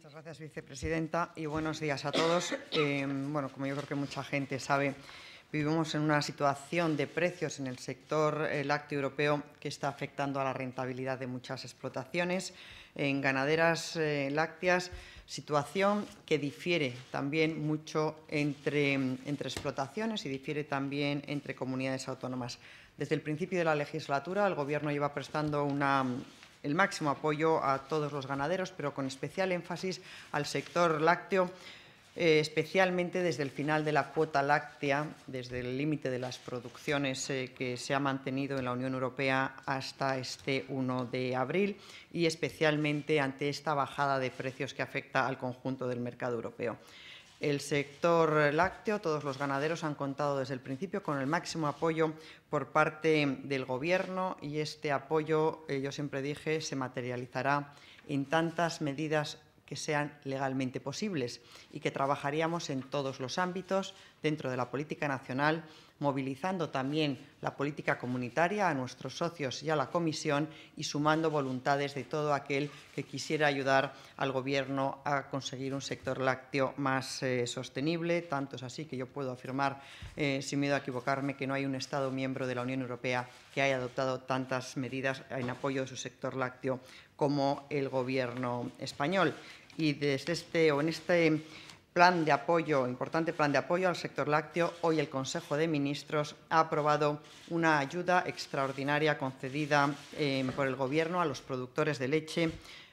Muchas gracias, vicepresidenta, y buenos días a todos. Eh, bueno, como yo creo que mucha gente sabe, vivimos en una situación de precios en el sector eh, lácteo europeo que está afectando a la rentabilidad de muchas explotaciones en ganaderas eh, lácteas, situación que difiere también mucho entre, entre explotaciones y difiere también entre comunidades autónomas. Desde el principio de la legislatura, el Gobierno lleva prestando una el máximo apoyo a todos los ganaderos, pero con especial énfasis al sector lácteo, eh, especialmente desde el final de la cuota láctea, desde el límite de las producciones eh, que se ha mantenido en la Unión Europea hasta este 1 de abril y especialmente ante esta bajada de precios que afecta al conjunto del mercado europeo. El sector lácteo, todos los ganaderos han contado desde el principio con el máximo apoyo por parte del Gobierno y este apoyo, eh, yo siempre dije, se materializará en tantas medidas que sean legalmente posibles y que trabajaríamos en todos los ámbitos dentro de la política nacional movilizando también la política comunitaria a nuestros socios y a la Comisión y sumando voluntades de todo aquel que quisiera ayudar al Gobierno a conseguir un sector lácteo más eh, sostenible. Tanto es así que yo puedo afirmar, eh, sin miedo a equivocarme, que no hay un Estado miembro de la Unión Europea que haya adoptado tantas medidas en apoyo de su sector lácteo como el Gobierno español. Y desde este, o en este plan de apoyo, importante plan de apoyo al sector lácteo, hoy el Consejo de Ministros ha aprobado una ayuda extraordinaria concedida eh, por el Gobierno a los productores de leche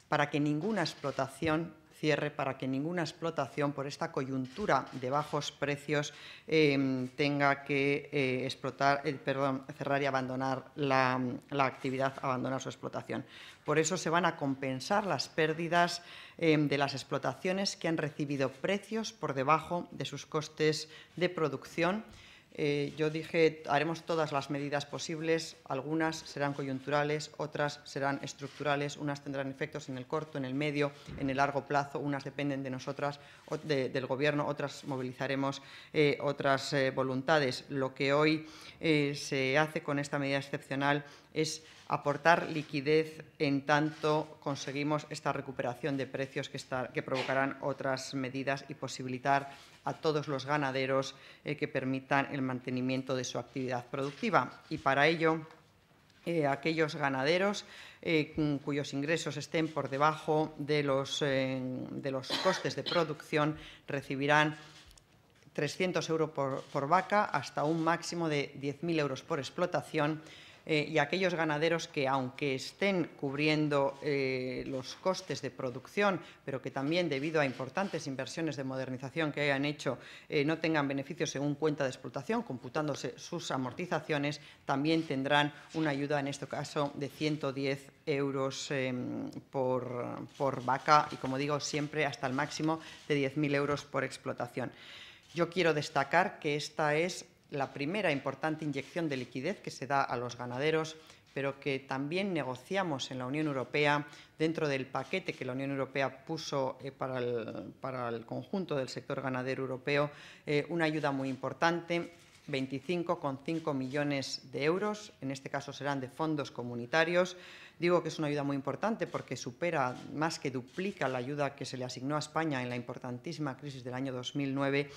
para que ninguna explotación cierre para que ninguna explotación por esta coyuntura de bajos precios eh, tenga que eh, explotar, eh, perdón, cerrar y abandonar la, la, actividad, abandonar su explotación. Por eso se van a compensar las pérdidas de las explotaciones que han recibido precios por debajo de sus costes de producción eh, yo dije, haremos todas las medidas posibles, algunas serán coyunturales, otras serán estructurales, unas tendrán efectos en el corto, en el medio, en el largo plazo, unas dependen de nosotras, del Gobierno, otras movilizaremos eh, otras eh, voluntades. Lo que hoy se hace con esta medida excepcional es aportar liquidez en tanto conseguimos esta recuperación de precios que, provocarán otras medidas y posibilitar a todos los ganaderos eh, que permitan el mantenimiento de su actividad productiva. Y para ello, eh, aquellos ganaderos eh, cuyos ingresos estén por debajo de los, costes de producción recibirán 300 euros por vaca hasta un máximo de 10.000 euros por explotación eh, y aquellos ganaderos que, aunque estén cubriendo eh, los costes de producción, pero que también, debido a importantes inversiones de modernización que hayan hecho, eh, no tengan beneficios según cuenta de explotación, computándose sus amortizaciones, también tendrán una ayuda, en este caso, de 110 euros em, por, por vaca y, como digo, siempre hasta el máximo de 10.000 euros por explotación. Yo quiero destacar que esta es la primera importante inyección de liquidez que se da a los ganaderos, pero que también negociamos en la Unión Europea dentro del paquete que la Unión Europea puso eh, para, el, conjunto del sector ganadero europeo, eh, una ayuda muy importante. 25,5 millones de euros, en este caso serán de fondos comunitarios. Digo que es una ayuda muy importante porque supera, más que duplica la ayuda que se le asignó a España en la importantísima crisis del año 2009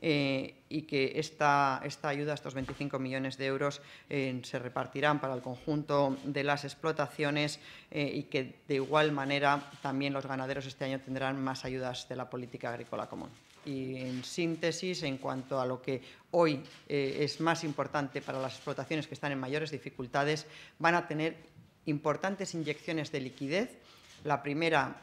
eh, y que esta, esta, ayuda, estos 25 millones de euros, eh, se repartirán para el conjunto de las explotaciones eh, y que, de igual manera, también los ganaderos este año tendrán más ayudas de la política agrícola común. Y en síntesis, en cuanto a lo que hoy es más importante para las explotaciones que están en mayores dificultades, van a tener importantes inyecciones de liquidez. La primera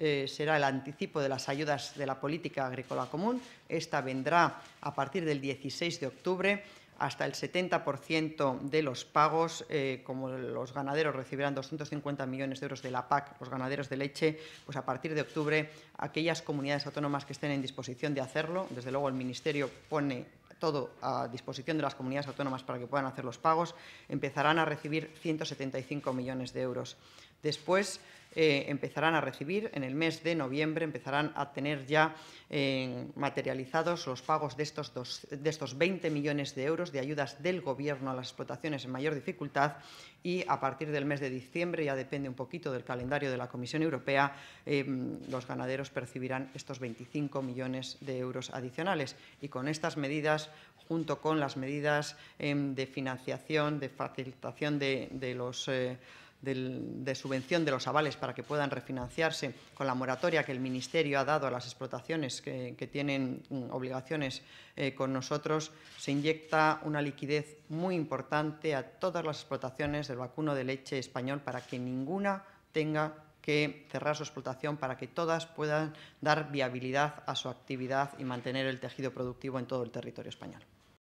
eh, será el anticipo de las ayudas de la política agrícola común. Esta vendrá a partir del 16 de octubre hasta el 70% de los pagos, eh, como los ganaderos recibirán 250 millones de euros de la PAC, los ganaderos de leche, pues a partir de octubre aquellas comunidades autónomas que estén en disposición de hacerlo, desde luego el Ministerio pone todo a disposición de las comunidades autónomas para que puedan hacer los pagos, empezarán a recibir 175 millones de euros. Después, eh, empezarán a recibir, en el mes de noviembre empezarán a tener ya eh, materializados los pagos de estos, dos, estos 20 millones de euros de ayudas del Gobierno a las explotaciones en mayor dificultad y a partir del mes de diciembre, ya depende un poquito del calendario de la Comisión Europea, eh, los ganaderos percibirán estos 25 millones de euros adicionales. Y con estas medidas, junto con las medidas em, de financiación, de facilitación de, los de subvención de los avales para que puedan refinanciarse con la moratoria que el Ministerio ha dado a las explotaciones que, tienen mm, obligaciones eh, con nosotros, se inyecta una liquidez muy importante a todas las explotaciones del vacuno de leche español para que ninguna tenga que cerrar su explotación para que todas puedan dar viabilidad a su actividad y mantener el tejido productivo en todo el territorio español.